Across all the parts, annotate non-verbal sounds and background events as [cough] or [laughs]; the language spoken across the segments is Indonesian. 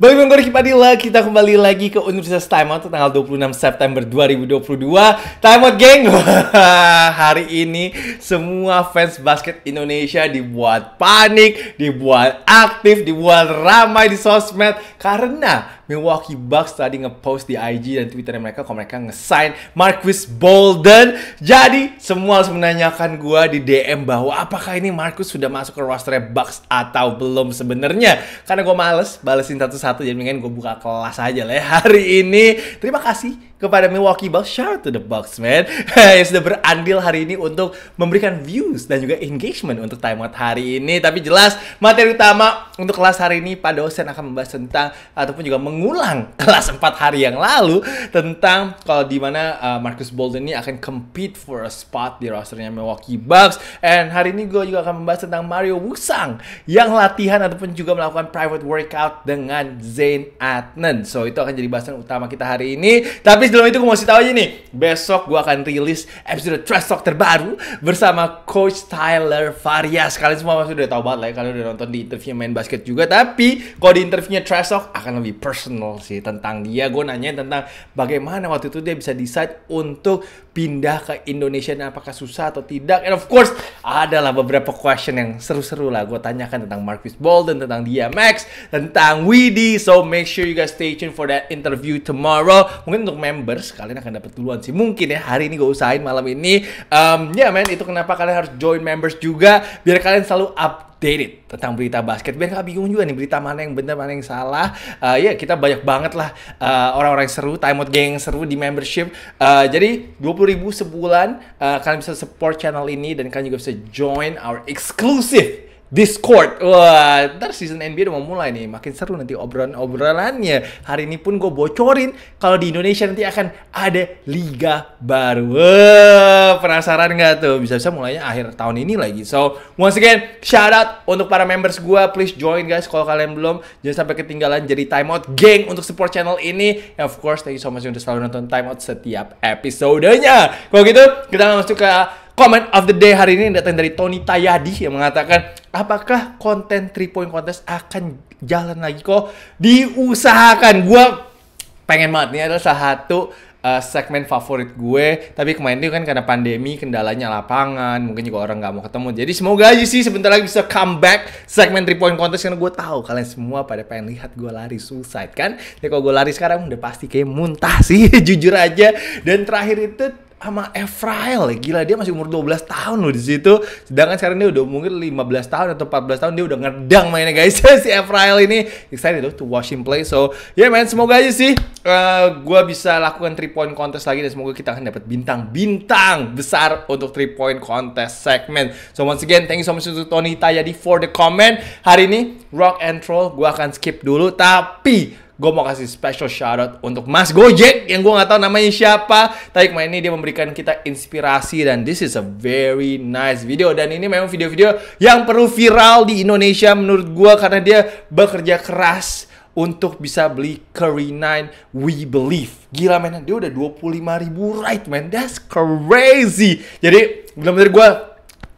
Balik dengan Riki Padilla, kita kembali lagi ke Universitas Time Out tanggal 26 September 2022. Time Out, geng! [laughs] Hari ini semua fans basket Indonesia dibuat panik, dibuat aktif, dibuat ramai di sosmed karena Milwaukee Bucks tadi ngepost di IG dan Twitter mereka kalau mereka nge-sign Marcus Bolden. Jadi semua harus menanyakan gue di DM bahwa apakah ini Marcus sudah masuk ke roster Bucks atau belum sebenarnya. Karena gue males balesin satu-satu satu jadi mendingan gue buka kelas aja lah ya hari ini terima kasih kepada Milwaukee Bucks. Shout out to the Bucks, man. [laughs] yang sudah berandil hari ini untuk memberikan views dan juga engagement untuk timeout hari ini. Tapi jelas materi utama untuk kelas hari ini Pak dosen akan membahas tentang ataupun juga mengulang [laughs] kelas 4 hari yang lalu tentang kalau di mana uh, Marcus Bolden ini akan compete for a spot di rosternya Milwaukee Bucks. And hari ini gue juga akan membahas tentang Mario Wusang yang latihan ataupun juga melakukan private workout dengan Zayn Adnan. So itu akan jadi bahasan utama kita hari ini. Tapi sebelum itu gue mau kasih tahu aja nih, besok gue akan rilis episode Trust Talk terbaru bersama Coach Tyler Farias. Kalian semua pasti udah tau banget lah ya, kalian udah nonton di interview main basket juga. Tapi kalau di interviewnya Trust Talk akan lebih personal sih tentang dia. Gue nanya tentang bagaimana waktu itu dia bisa decide untuk pindah ke Indonesia ini apakah susah atau tidak. And of course, adalah beberapa question yang seru-seru lah. Gue tanyakan tentang Marcus Bolden, tentang DMX, tentang Widi. So make sure you guys stay tuned for that interview tomorrow. Mungkin untuk members, kalian akan dapat duluan sih. Mungkin ya, hari ini gue usahain malam ini. Um, ya yeah, man, itu kenapa kalian harus join members juga. Biar kalian selalu up update tentang berita basket biar nggak bingung juga nih berita mana yang benar mana yang salah uh, ya yeah, kita banyak banget lah uh, orang-orang yang seru timeout geng seru di membership uh, jadi puluh ribu sebulan uh, kalian bisa support channel ini dan kalian juga bisa join our exclusive Discord. Wah, ntar season NBA udah mau mulai nih. Makin seru nanti obrolan-obrolannya. Hari ini pun gue bocorin kalau di Indonesia nanti akan ada liga baru. Wah, penasaran nggak tuh? Bisa-bisa mulainya akhir tahun ini lagi. So, once again, shout out untuk para members gue. Please join guys kalau kalian belum. Jangan sampai ketinggalan jadi timeout geng untuk support channel ini. And of course, thank you so much untuk selalu nonton timeout setiap episodenya. Kalau gitu, kita langsung ke Comment of the day hari ini yang datang dari Tony Tayadi yang mengatakan, apakah konten 3 point contest akan jalan lagi kok diusahakan? Gua pengen banget, nih adalah salah satu uh, segmen favorit gue tapi kemarin itu kan karena pandemi kendalanya lapangan mungkin juga orang nggak mau ketemu jadi semoga aja sih sebentar lagi bisa comeback segmen 3 point contest karena gue tahu kalian semua pada pengen lihat gue lari suicide kan jadi kalau gue lari sekarang udah pasti kayak muntah sih [laughs] jujur aja dan terakhir itu sama Efrail, ya gila dia masih umur 12 tahun loh di situ sedangkan sekarang dia udah mungkin 15 tahun atau 14 tahun dia udah ngedang mainnya guys [laughs] si Efrail ini excited tuh to watch him play so yeah man semoga aja sih uh, eh, gue bisa lakukan 3 point contest lagi dan semoga kita akan dapat bintang-bintang besar untuk 3 point contest segmen so once again thank you so much to Tony Tayadi for the comment hari ini rock and roll gue akan skip dulu tapi gue mau kasih special shoutout untuk Mas Gojek yang gue nggak tahu namanya siapa. Tapi kemarin ini dia memberikan kita inspirasi dan this is a very nice video dan ini memang video-video yang perlu viral di Indonesia menurut gue karena dia bekerja keras untuk bisa beli Curry 9 We Believe. Gila men, dia udah 25 ribu right man, that's crazy. Jadi benar dari gue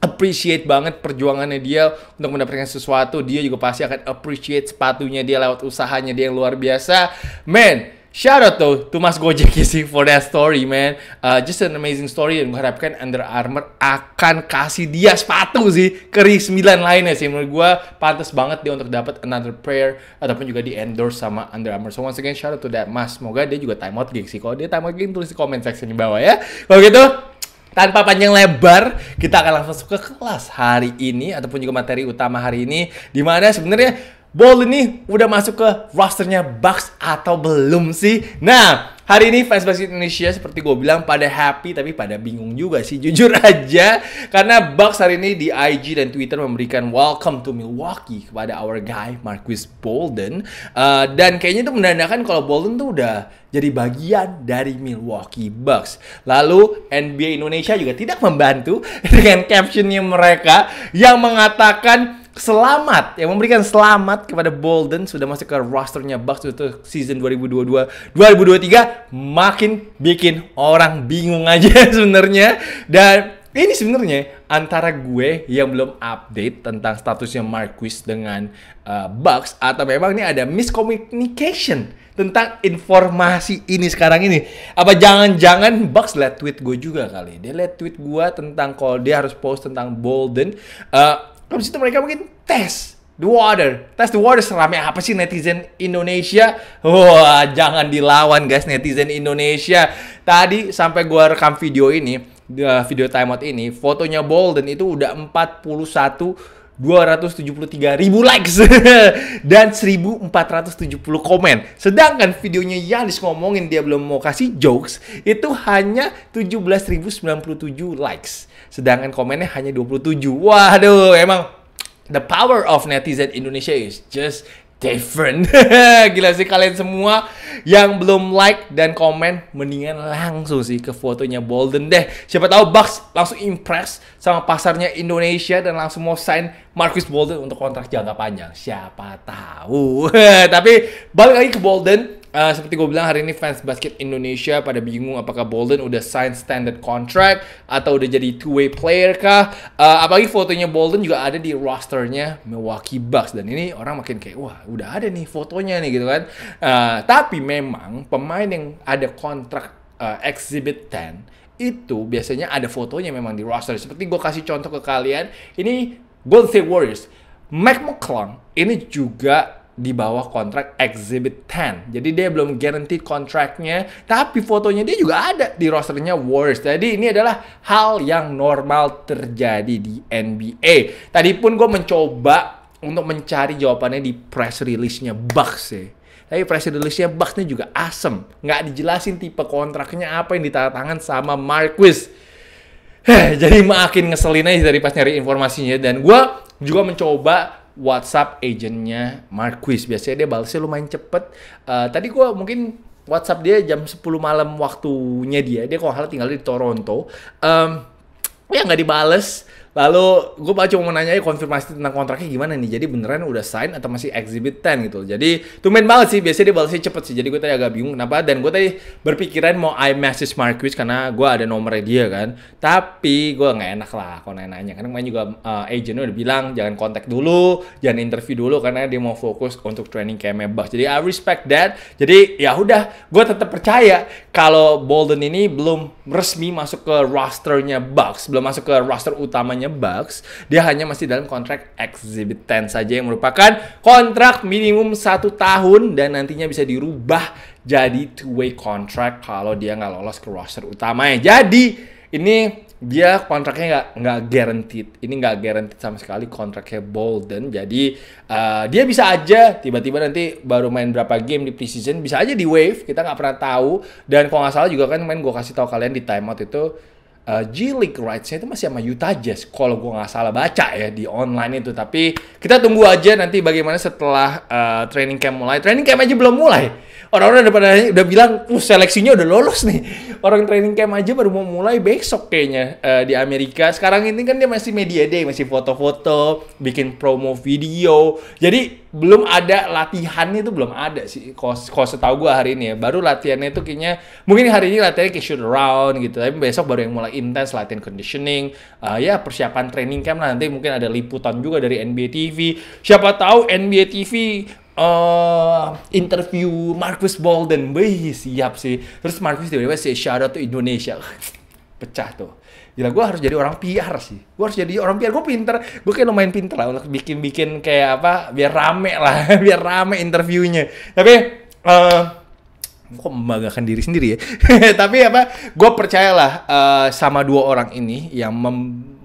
appreciate banget perjuangannya dia untuk mendapatkan sesuatu. Dia juga pasti akan appreciate sepatunya dia lewat usahanya dia yang luar biasa. Man, Shout out though to Mas Gojek [laughs] sih for that story man. Uh, just an amazing story dan mengharapkan Under Armour akan kasih dia sepatu sih ke Ring 9 lainnya sih. Menurut gue pantas banget dia untuk dapat another prayer ataupun juga di endorse sama Under Armour. So once again shout out to that Mas. Semoga dia juga time out geng sih. Kalau dia time out geng, tulis di comment section di bawah ya. Kalau gitu tanpa panjang lebar kita akan langsung ke kelas hari ini ataupun juga materi utama hari ini di mana sebenarnya Ball ini udah masuk ke rosternya Bucks atau belum sih? Nah, Hari ini fans basket Indonesia seperti gue bilang pada happy tapi pada bingung juga sih [laughs] jujur aja karena Bucks hari ini di IG dan Twitter memberikan welcome to Milwaukee kepada our guy Marquis Bolden uh, dan kayaknya itu menandakan kalau Bolden tuh udah jadi bagian dari Milwaukee Bucks. Lalu NBA Indonesia juga tidak membantu [laughs] dengan captionnya mereka yang mengatakan selamat yang memberikan selamat kepada Bolden sudah masuk ke rosternya Bucks untuk season 2022 2023 makin bikin orang bingung aja [laughs] sebenarnya dan ini sebenarnya antara gue yang belum update tentang statusnya Marquis dengan uh, Bucks atau memang ini ada miscommunication tentang informasi ini sekarang ini. Apa jangan-jangan Bucks liat tweet gue juga kali. Dia liat tweet gue tentang kalau dia harus post tentang Bolden. Uh, Habis itu mereka mungkin tes the water. Tes the water seramnya apa sih netizen Indonesia? Wah, jangan dilawan guys netizen Indonesia. Tadi sampai gua rekam video ini, eh, video timeout ini, fotonya Bolden itu udah 41 273 ribu likes [laughs] dan 1470 komen. Sedangkan videonya Yanis ngomongin dia belum mau kasih jokes itu hanya 17.097 likes. Sedangkan komennya hanya 27. Waduh, emang the power of netizen Indonesia is just different. [laughs] Gila sih kalian semua yang belum like dan komen mendingan langsung sih ke fotonya Bolden deh. Siapa tahu Bucks langsung impress sama pasarnya Indonesia dan langsung mau sign Marcus Bolden untuk kontrak jangka panjang. Siapa tahu. [laughs] Tapi balik lagi ke Bolden, Uh, seperti gue bilang hari ini fans basket Indonesia pada bingung apakah Bolden udah sign standard contract atau udah jadi two way player kah? Uh, apalagi fotonya Bolden juga ada di rosternya Milwaukee Bucks dan ini orang makin kayak wah udah ada nih fotonya nih gitu kan. Uh, tapi memang pemain yang ada kontrak uh, exhibit Ten itu biasanya ada fotonya memang di roster. Seperti gue kasih contoh ke kalian, ini Golden State Warriors. Mac McClung ini juga di bawah kontrak Exhibit 10. Jadi dia belum guaranteed kontraknya, tapi fotonya dia juga ada di rosternya Warriors. Jadi ini adalah hal yang normal terjadi di NBA. Tadi pun gue mencoba untuk mencari jawabannya di press release-nya Bucks sih. Tapi press release-nya Bucks-nya juga asem. Nggak dijelasin tipe kontraknya apa yang ditandatangan sama Marquis. [sighs] Jadi makin ngeselin aja dari pas nyari informasinya. Dan gue juga mencoba WhatsApp agentnya Marquis. Biasanya dia balasnya lumayan cepet. Uh, tadi gua mungkin WhatsApp dia jam 10 malam waktunya dia. Dia kok hal tinggal di Toronto. Um, ya nggak dibales Lalu gue baca cuma mau nanya konfirmasi tentang kontraknya gimana nih. Jadi beneran udah sign atau masih exhibit 10 gitu. Jadi main banget sih. Biasanya dia balasnya cepet sih. Jadi gue tadi agak bingung kenapa. Dan gue tadi berpikiran mau I message Marquis karena gue ada nomornya dia kan. Tapi gue gak enak lah kalau nanya-nanya. Karena main juga uh, eh, agentnya udah bilang jangan kontak dulu, jangan interview dulu karena dia mau fokus untuk training kayak mebak. Jadi I respect that. Jadi ya udah, gue tetap percaya kalau Bolden ini belum resmi masuk ke rosternya Bucks, belum masuk ke roster utamanya Bucks, dia hanya masih dalam kontrak Exhibit 10 saja yang merupakan kontrak minimum satu tahun dan nantinya bisa dirubah jadi two-way contract kalau dia nggak lolos ke roster utamanya. Jadi ini dia kontraknya nggak nggak guaranteed ini nggak guaranteed sama sekali kontraknya Bolden jadi uh, dia bisa aja tiba-tiba nanti baru main berapa game di preseason bisa aja di wave kita nggak pernah tahu dan kalau nggak salah juga kan main gue kasih tahu kalian di timeout itu uh, eh, G League rights-nya itu masih sama Utah Jazz kalau gue nggak salah baca ya di online itu tapi kita tunggu aja nanti bagaimana setelah uh, training camp mulai training camp aja belum mulai orang-orang udah pada udah bilang uh seleksinya udah lolos nih orang training camp aja baru mau mulai besok kayaknya uh, di Amerika sekarang ini kan dia masih media day masih foto-foto bikin promo video jadi belum ada latihannya itu belum ada sih kalau, kalau setahu gue hari ini ya baru latihannya itu kayaknya mungkin hari ini latihannya kayak shoot around gitu tapi besok baru yang mulai intens latihan conditioning uh, ya persiapan training camp nanti mungkin ada liputan juga dari NBA TV siapa tahu NBA TV uh, eh, interview Marcus Bolden, wih siap sih terus Marcus tiba-tiba sih shout out to Indonesia pecah tuh gila gue harus jadi orang PR sih gue harus jadi orang PR gue pinter gue kayak lumayan pinter lah untuk bikin bikin kayak apa biar rame lah [laughs] biar rame interviewnya tapi uh, eh, kok membanggakan diri sendiri ya [laughs] tapi apa gue percayalah uh, sama dua orang ini yang mem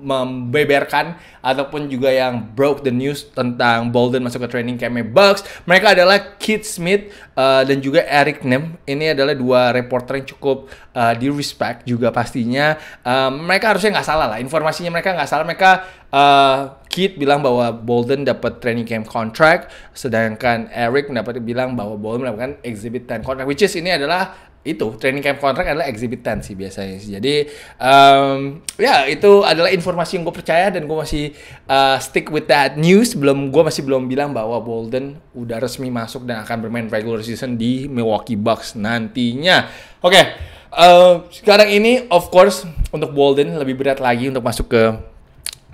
membeberkan ataupun juga yang broke the news tentang Bolden masuk ke training camp Bucks. Mereka adalah Keith Smith uh, dan juga Eric Nem. Ini adalah dua reporter yang cukup uh, di respect juga pastinya. Uh, mereka harusnya nggak salah lah. Informasinya mereka nggak salah. Mereka uh, bilang bahwa Bolden dapat training camp contract, sedangkan Eric mendapat bilang bahwa Bolden mendapatkan exhibit 10 contract. Which is ini adalah itu training camp kontrak adalah exhibit sih biasanya sih. Jadi um, ya itu adalah informasi yang gue percaya dan gue masih uh, stick with that news. Belum gue masih belum bilang bahwa Bolden udah resmi masuk dan akan bermain regular season di Milwaukee Bucks nantinya. Oke, okay. uh, eh, sekarang ini of course untuk Bolden lebih berat lagi untuk masuk ke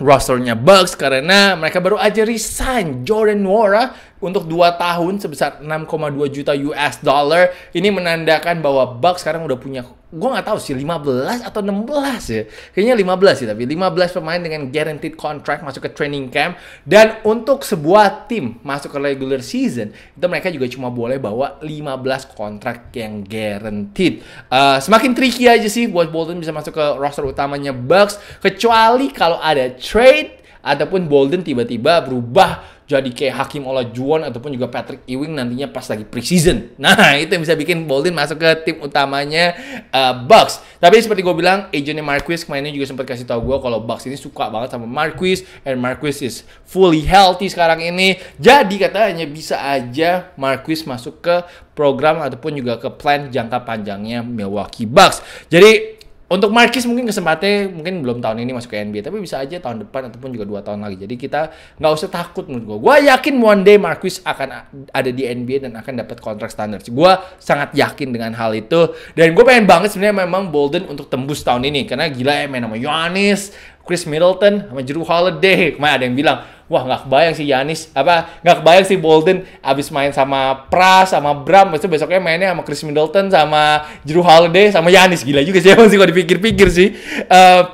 rosternya Bucks karena mereka baru aja resign Jordan Wara untuk 2 tahun sebesar 6,2 juta US dollar ini menandakan bahwa Bucks sekarang udah punya gue nggak tahu sih 15 atau 16 ya kayaknya 15 sih tapi 15 pemain dengan guaranteed contract masuk ke training camp dan untuk sebuah tim masuk ke regular season itu mereka juga cuma boleh bawa 15 kontrak yang guaranteed uh, semakin tricky aja sih buat Bolton bisa masuk ke roster utamanya Bucks kecuali kalau ada trade ataupun Bolden tiba-tiba berubah jadi kayak Hakim Olajuwon ataupun juga Patrick Ewing nantinya pas lagi preseason. Nah, [laughs] itu yang bisa bikin Bolden masuk ke tim utamanya uh, Bucks. Tapi seperti gue bilang, agentnya Marquis kemarin juga sempat kasih tahu gue kalau Bucks ini suka banget sama Marquis and Marquis is fully healthy sekarang ini. Jadi katanya bisa aja Marquis masuk ke program ataupun juga ke plan jangka panjangnya Milwaukee Bucks. Jadi untuk Marquis mungkin kesempatan mungkin belum tahun ini masuk ke NBA, tapi bisa aja tahun depan ataupun juga dua tahun lagi. Jadi kita nggak usah takut menurut gue. Gue yakin one day Marquis akan ada di NBA dan akan dapat kontrak standar. Gue sangat yakin dengan hal itu. Dan gue pengen banget sebenarnya memang Bolden untuk tembus tahun ini karena gila ya main sama Yohanes Chris Middleton, sama Juru Holiday. Kemarin ada yang bilang wah nggak kebayang sih Yanis apa nggak kebayang sih Bolden abis main sama Pras sama Bram itu besoknya mainnya sama Chris Middleton sama Drew Holiday sama Yanis gila juga sih emang [laughs] sih kalau dipikir-pikir sih uh,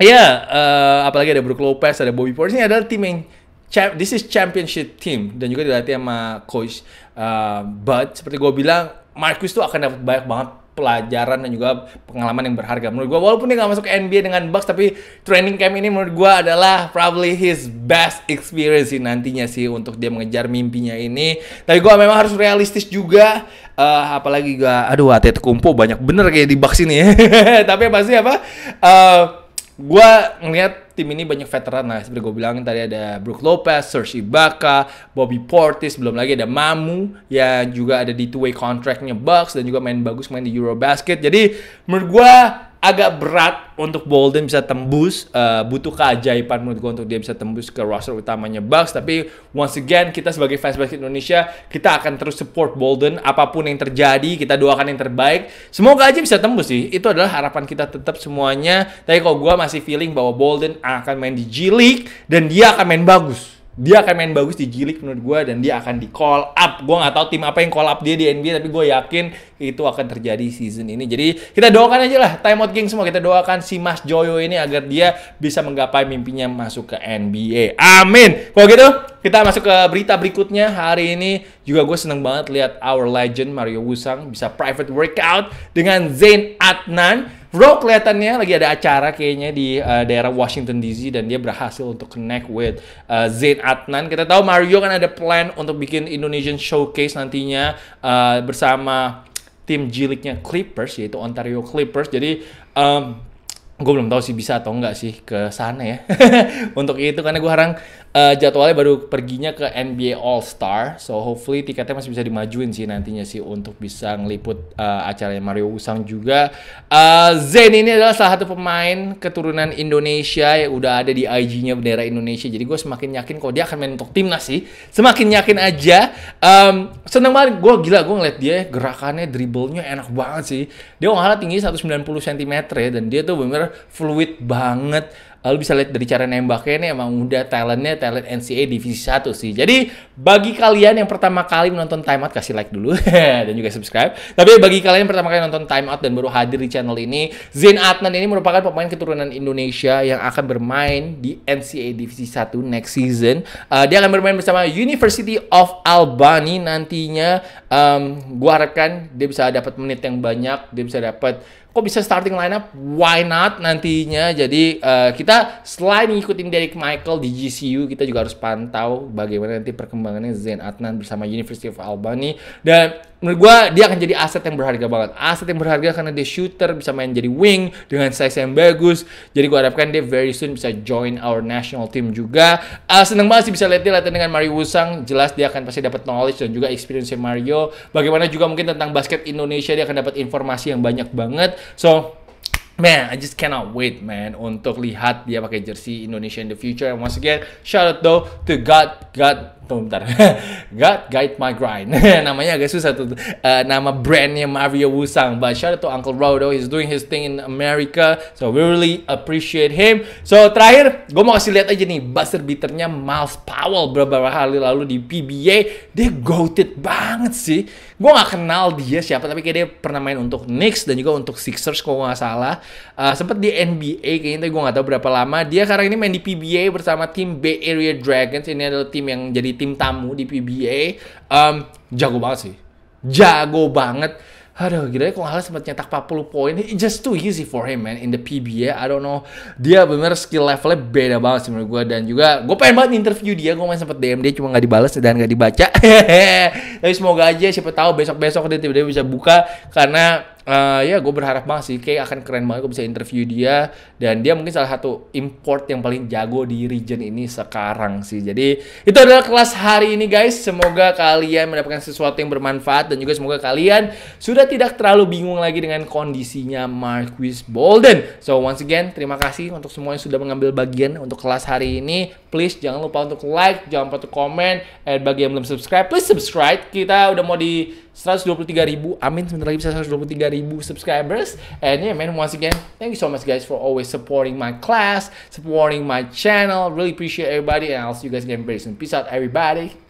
eh, ya yeah, uh, apalagi ada Brook Lopez, ada Bobby Portis. Ini adalah tim yang this is championship team dan juga dilatih sama coach uh, Bud. Seperti gue bilang, Marcus tuh akan dapat banyak banget pelajaran dan juga pengalaman yang berharga menurut gue walaupun dia nggak masuk NBA dengan Bucks tapi training camp ini menurut gue adalah probably his best experience nantinya sih untuk dia mengejar mimpinya ini tapi gue memang harus realistis juga uh, apalagi gue aduh hati kumpo banyak bener kayak di Bucks ini ya. [laughs] tapi pasti apa uh, eh, gue ngeliat tim ini banyak veteran lah seperti gue bilang tadi ada Brook Lopez, Serge Ibaka, Bobby Portis, belum lagi ada Mamu yang juga ada di two way contractnya Bucks dan juga main bagus main di Eurobasket. Jadi menurut gue agak berat untuk Bolden bisa tembus. Uh, butuh keajaiban menurut gue untuk dia bisa tembus ke roster utamanya Bucks. Tapi once again kita sebagai fans basket Indonesia kita akan terus support Bolden apapun yang terjadi kita doakan yang terbaik. Semoga aja bisa tembus sih. Itu adalah harapan kita tetap semuanya. Tapi kalau gue masih feeling bahwa Bolden akan main di G League dan dia akan main bagus dia akan main bagus di g menurut gue dan dia akan di call up gue nggak tahu tim apa yang call up dia di NBA tapi gue yakin itu akan terjadi season ini jadi kita doakan aja lah time King semua kita doakan si Mas Joyo ini agar dia bisa menggapai mimpinya masuk ke NBA amin kalau gitu kita masuk ke berita berikutnya hari ini juga gue seneng banget lihat our legend Mario Wusang bisa private workout dengan Zain Adnan Bro kelihatannya lagi ada acara kayaknya di uh, daerah Washington DC dan dia berhasil untuk connect with uh, eh, Zain Adnan. Kita tahu Mario kan ada plan untuk bikin Indonesian Showcase nantinya uh, bersama tim jiliknya Clippers yaitu Ontario Clippers. Jadi um, gue belum tahu sih bisa atau enggak sih ke sana ya [laughs] untuk itu karena gue harang uh, jadwalnya baru perginya ke NBA All Star. So hopefully tiketnya masih bisa dimajuin sih nantinya sih untuk bisa ngeliput uh, acaranya Mario Usang juga. Uh, Zen ini adalah salah satu pemain keturunan Indonesia yang udah ada di IG-nya bendera Indonesia. Jadi gue semakin yakin kalau dia akan main untuk timnas sih. Semakin yakin aja. Um, seneng banget gue gila gue ngeliat dia gerakannya dribblenya enak banget sih. Dia nggak tinggi 190 cm ya dan dia tuh bener fluid banget lalu bisa lihat dari cara nembaknya ini emang udah talentnya talent NCA divisi 1 sih. Jadi bagi kalian yang pertama kali menonton Time Out kasih like dulu [laughs] dan juga subscribe. Tapi bagi kalian yang pertama kali nonton Time Out dan baru hadir di channel ini, Zain Adnan ini merupakan pemain keturunan Indonesia yang akan bermain di NCA divisi 1 next season. Uh, dia akan bermain bersama University of Albany nantinya um, gue harapkan dia bisa dapat menit yang banyak, dia bisa dapat kok bisa starting lineup, why not nantinya. Jadi uh, kita selain ngikutin Derek Michael di GCU, kita juga harus pantau bagaimana nanti perkembangannya Zain Adnan bersama University of Albany dan menurut gue dia akan jadi aset yang berharga banget aset yang berharga karena dia shooter bisa main jadi wing dengan size yang bagus jadi gue harapkan dia very soon bisa join our national team juga uh, seneng banget sih bisa lihat dia latihan dengan Mario Wusang jelas dia akan pasti dapat knowledge dan juga experience Mario bagaimana juga mungkin tentang basket Indonesia dia akan dapat informasi yang banyak banget so Man, I just cannot wait, man, untuk lihat dia pakai jersey Indonesia in the future. And once again, shout out though to God, God tunggu bentar. [laughs] God Guide My Grind. [laughs] Namanya agak susah tuh. Uh, nama brandnya Mario Wusang. But shout out to Uncle Rodo. He's doing his thing in America. So we really appreciate him. So terakhir, gue mau kasih lihat aja nih. Buzzer beaternya Miles Powell beberapa hari lalu di PBA. Dia goated banget sih. Gue gak kenal dia siapa. Tapi kayak dia pernah main untuk Knicks dan juga untuk Sixers kalau gak salah. Uh, sempet di NBA kayaknya. Tapi gue gak tau berapa lama. Dia sekarang ini main di PBA bersama tim Bay Area Dragons. Ini adalah tim yang jadi tim tamu di PBA um, jago banget sih jago banget aduh gila ya kok Halas sempat nyetak 40 poin It's just too easy for him man in the PBA I don't know dia bener skill levelnya beda banget sih menurut gue dan juga gue pengen banget interview dia gue main sempet DM dia cuma gak dibalas dan gak dibaca [laughs] tapi semoga aja siapa tahu besok besok dia tiba-tiba bisa buka karena uh, ya gue berharap banget sih kayak akan keren banget gue bisa interview dia dan dia mungkin salah satu import yang paling jago di region ini sekarang sih jadi itu adalah kelas hari ini guys semoga kalian mendapatkan sesuatu yang bermanfaat dan juga semoga kalian sudah tidak terlalu bingung lagi dengan kondisinya Marquis Bolden so once again terima kasih untuk semua yang sudah mengambil bagian untuk kelas hari ini please jangan lupa untuk like jangan lupa untuk komen dan bagi yang belum subscribe please subscribe kita udah mau di 123 ribu amin sebentar lagi bisa 123 ribu subscribers and yeah man once again thank you so much guys for always supporting my class supporting my channel really appreciate everybody and I'll see you guys again very soon peace out everybody